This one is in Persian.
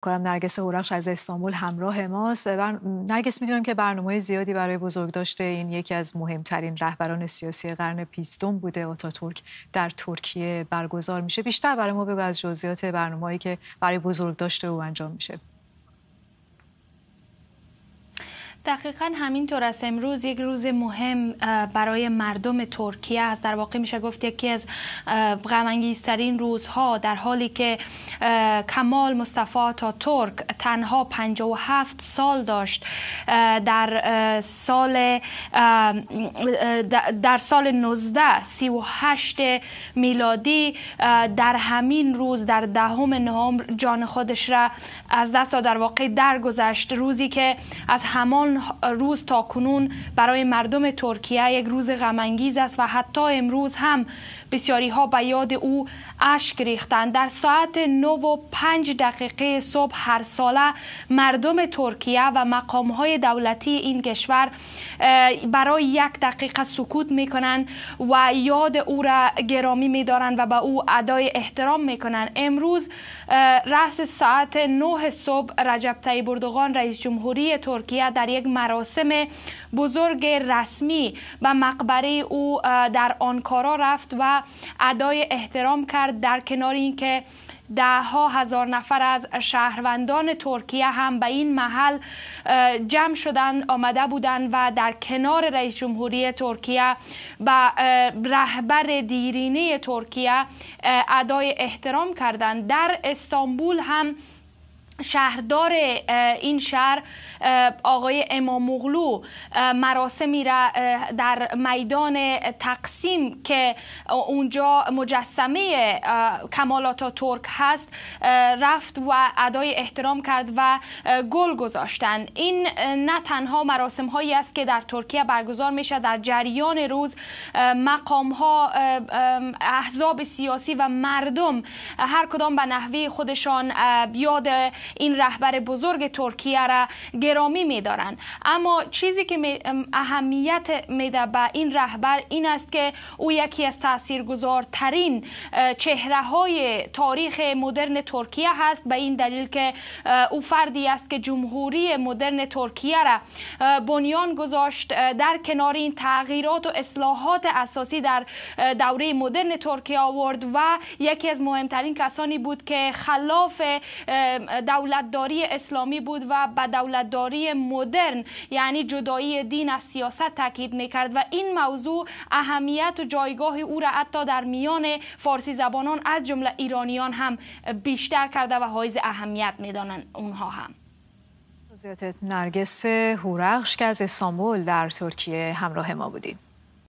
کارم نرگس هورخش از استانبول همراه ماست بر... نرگس میدونم که برنامه زیادی برای بزرگ داشته این یکی از مهمترین رهبران سیاسی قرن پیستون بوده ترک در ترکیه برگزار میشه بیشتر برای ما بگو از جزئیات برنامه‌ای که برای بزرگ داشته او انجام میشه دقیقا همینطور است امروز یک روز مهم برای مردم ترکیه است در واقع میشه گفت یکی از غم روزها در حالی که کمال مصطفی تا ترک تنها 57 سال داشت در سال در سال 19 38 میلادی در همین روز در دهم نوامبر جان خودش را از دست در واقع درگذشت روزی که از همان روز تا کنون برای مردم ترکیه یک روز غم است و حتی امروز هم بسیاری ها به یاد او اشک ریختند در ساعت 9 و 5 دقیقه صبح هر سال مردم ترکیه و مقام های دولتی این کشور برای یک دقیقه سکوت کنند و یاد او را گرامی میدارند و به او ادای احترام میکنند امروز رأس ساعت 9 صبح رجب طیب اردوغان رئیس جمهوری ترکیه در یک مراسم بزرگ رسمی به مقبره او در آنکارا رفت و ادای احترام کرد در کنار اینکه ها هزار نفر از شهروندان ترکیه هم به این محل جمع شدند آمده بودند و در کنار رئیس جمهوری ترکیه و رهبر دیرینه ترکیه ادای احترام کردند در استانبول هم شهردار این شهر آقای امام اغلو مراسمی را در میدان تقسیم که اونجا مجسمه کمالاتا ترک هست رفت و ادای احترام کرد و گل گذاشتن این نه تنها مراسم هایی است که در ترکیه برگزار میشه در جریان روز مقام ها احزاب سیاسی و مردم هر کدام به نحوه خودشان بیاد این رهبر بزرگ ترکیه را گرامی میدارند اما چیزی که اهمیت میده به این رهبر این است که او یکی از تاثیرگذارترین چهره های تاریخ مدرن ترکیه هست به این دلیل که او فردی است که جمهوری مدرن ترکیه را بنیان گذاشت در کنار این تغییرات و اصلاحات اساسی در دوره مدرن ترکیه آورد و یکی از مهمترین کسانی بود که خلاف دولتداری اسلامی بود و به دولتداری مدرن یعنی جدایی دین از سیاست تاکید میکرد و این موضوع اهمیت و جایگاه او را حتی در میان فارسی زبانان از جمله ایرانیان هم بیشتر کرده و حائز اهمیت میدانند اونها هم زیادت نرگس هورخش که از استانبول در ترکیه همراه ما بودید